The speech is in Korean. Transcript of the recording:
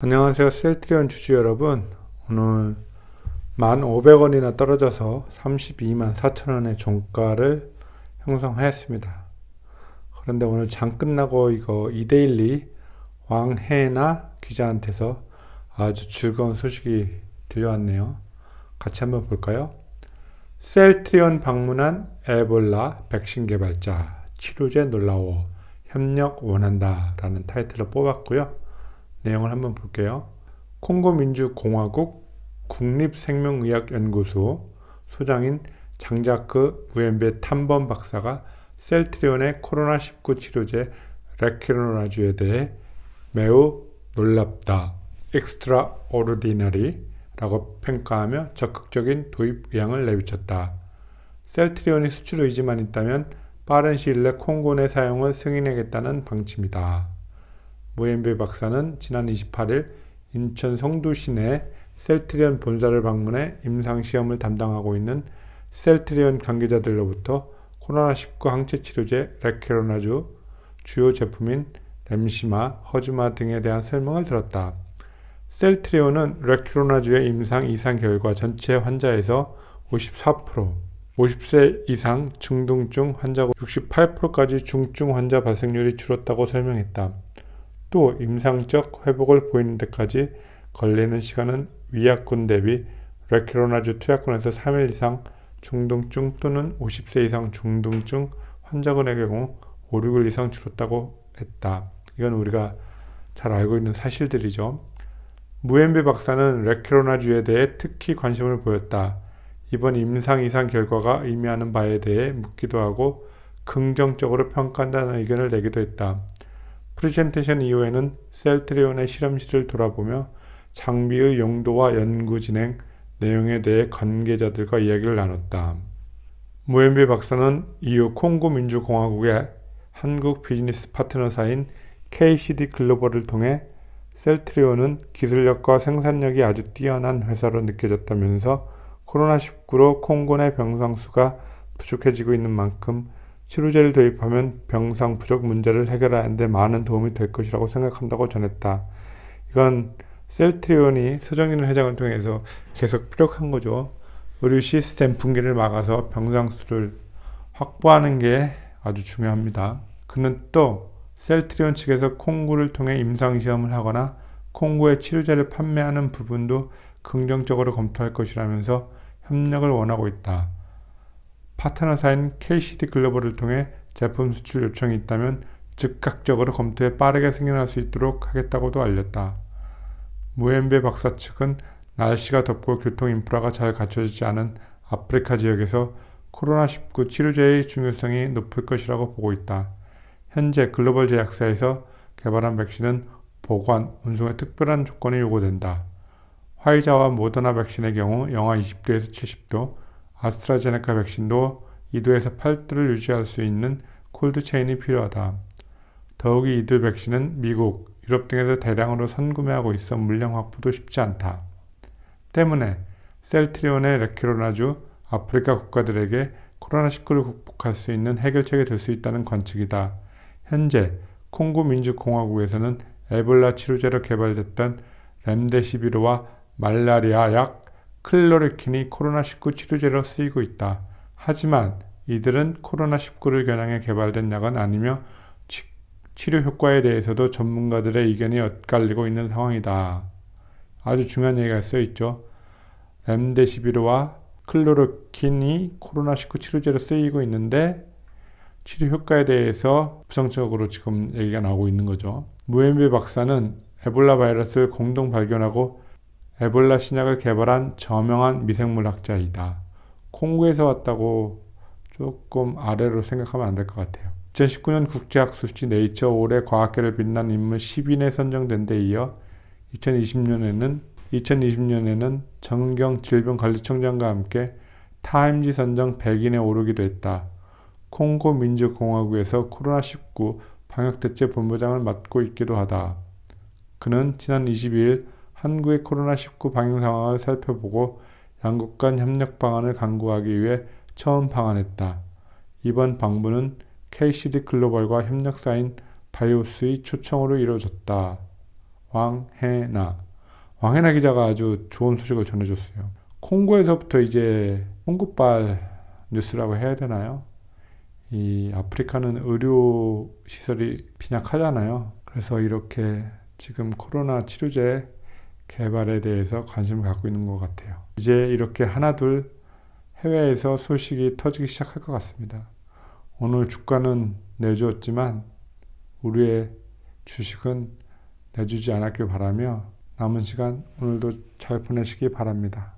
안녕하세요 셀트리온 주주 여러분 오늘 1,500원이나 떨어져서 32만 4천원의 종가를 형성하였습니다 그런데 오늘 장 끝나고 이거 이데일리 왕해나 기자한테서 아주 즐거운 소식이 들려왔네요 같이 한번 볼까요 셀트리온 방문한 에볼라 백신 개발자 치료제 놀라워 협력 원한다 라는 타이틀로 뽑았고요 내용을 한번 볼게요. 콩고민주공화국 국립생명의학연구소 소장인 장자크 무엠베 탐범 박사가 셀트리온의 코로나19 치료제 레키로나주에 대해 매우 놀랍다, 엑스트라 a o 디나리라고 평가하며 적극적인 도입 의향을 내비쳤다. 셀트리온이 수출 의지만 있다면 빠른 시일 내 콩고 의 사용을 승인하겠다는 방침이다. 무엠베 박사는 지난 28일 인천 성도 시내 셀트리온 본사를 방문해 임상시험을 담당하고 있는 셀트리온 관계자들로부터 코로나19 항체치료제 레케로나주 주요 제품인 렘시마 허즈마 등에 대한 설명을 들었다. 셀트리온은 레케로나주의 임상 이상 결과 전체 환자에서 54%, 50세 이상 중등증 환자고 68%까지 중증 환자 발생률이 줄었다고 설명했다. 또 임상적 회복을 보이는 데까지 걸리는 시간은 위약군 대비 레케로나주 투약군에서 3일 이상 중등증 또는 50세 이상 중등증 환자군의 경우 5, 6일 이상 줄었다고 했다. 이건 우리가 잘 알고 있는 사실들이죠. 무엠비 박사는 레케로나주에 대해 특히 관심을 보였다. 이번 임상 이상 결과가 의미하는 바에 대해 묻기도 하고 긍정적으로 평가한다는 의견을 내기도 했다. 프리젠테이션 이후에는 셀트리온의 실험실을 돌아보며 장비의 용도와 연구 진행, 내용에 대해 관계자들과 이야기를 나눴다. 무엠비 박사는 이후 콩고 민주공화국의 한국 비즈니스 파트너사인 KCD 글로벌을 통해 셀트리온은 기술력과 생산력이 아주 뛰어난 회사로 느껴졌다면서 코로나19로 콩고 내 병상수가 부족해지고 있는 만큼 치료제를 도입하면 병상 부족 문제를 해결하는 데 많은 도움이 될 것이라고 생각한다고 전했다. 이건 셀트리온이 서정인 회장을 통해서 계속 피력한 거죠. 의료 시스템 붕괴를 막아서 병상 수를 확보하는 게 아주 중요합니다. 그는 또 셀트리온 측에서 콩구를 통해 임상시험을 하거나 콩구의 치료제를 판매하는 부분도 긍정적으로 검토할 것이라면서 협력을 원하고 있다. 파트너사인 KCD 글로벌을 통해 제품 수출 요청이 있다면 즉각적으로 검토해 빠르게 승인할 수 있도록 하겠다고도 알렸다. 무엠베 박사 측은 날씨가 덥고 교통 인프라가 잘 갖춰지지 않은 아프리카 지역에서 코로나19 치료제의 중요성이 높을 것이라고 보고 있다. 현재 글로벌 제약사에서 개발한 백신은 보관, 운송에 특별한 조건이 요구된다. 화이자와 모더나 백신의 경우 영하 20도에서 70도, 아스트라제네카 백신도 2도에서 8도를 유지할 수 있는 콜드체인이 필요하다. 더욱이 이들 백신은 미국, 유럽 등에서 대량으로 선구매하고 있어 물량 확보도 쉽지 않다. 때문에 셀트리온의 레키로나주 아프리카 국가들에게 코로나19를 극복할 수 있는 해결책이 될 수 있다는 관측이다. 현재 콩고 민주공화국에서는 에볼라 치료제로 개발됐던 렘데시비르와 말라리아 약 클로리킨이 코로나19 치료제로 쓰이고 있다. 하지만 이들은 코로나19를 겨냥해 개발된 약은 아니며 치, 치료 효과에 대해서도 전문가들의 의견이 엇갈리고 있는 상황이다. 아주 중요한 얘기가 쓰여 있죠. 램데시비르와 클로르킨이 코로나19 치료제로 쓰이고 있는데 치료 효과에 대해서 부정적으로 지금 얘기가 나오고 있는 거죠. 무엠비 박사는 에볼라 바이러스를 공동 발견하고 에볼라 신약을 개발한 저명한 미생물학자이다. 콩고에서 왔다고 조금 아래로 생각하면 안 될 것 같아요. 2019년 국제학 수치 네이처 올해 과학계를 빛난 인물 10인에 선정된 데 이어 2020년에는 2020년에는 정경 질병관리청장과 함께 타임지 선정 100인에 오르기도 했다. 콩고 민주공화국에서 코로나19 방역대책본부장을 맡고 있기도 하다. 그는 지난 22일 한국의 코로나19 방역 상황을 살펴보고 양국 간 협력 방안을 강구하기 위해 처음 방안했다. 이번 방문은 KCD 글로벌과 협력사인 바이오스의 초청으로 이루어졌다. 왕해나 왕해나 기자가 아주 좋은 소식을 전해줬어요. 콩고에서부터 이제 홍고발 뉴스라고 해야 되나요? 이 아프리카는 의료 시설이 빈약하잖아요. 그래서 이렇게 지금 코로나 치료제 개발에 대해서 관심을 갖고 있는 것 같아요. 이제 이렇게 하나둘 해외에서 소식이 터지기 시작할 것 같습니다. 오늘 주가는 내주었지만 우리의 주식은 내주지 않았길 바라며 남은 시간 오늘도 잘 보내시기 바랍니다.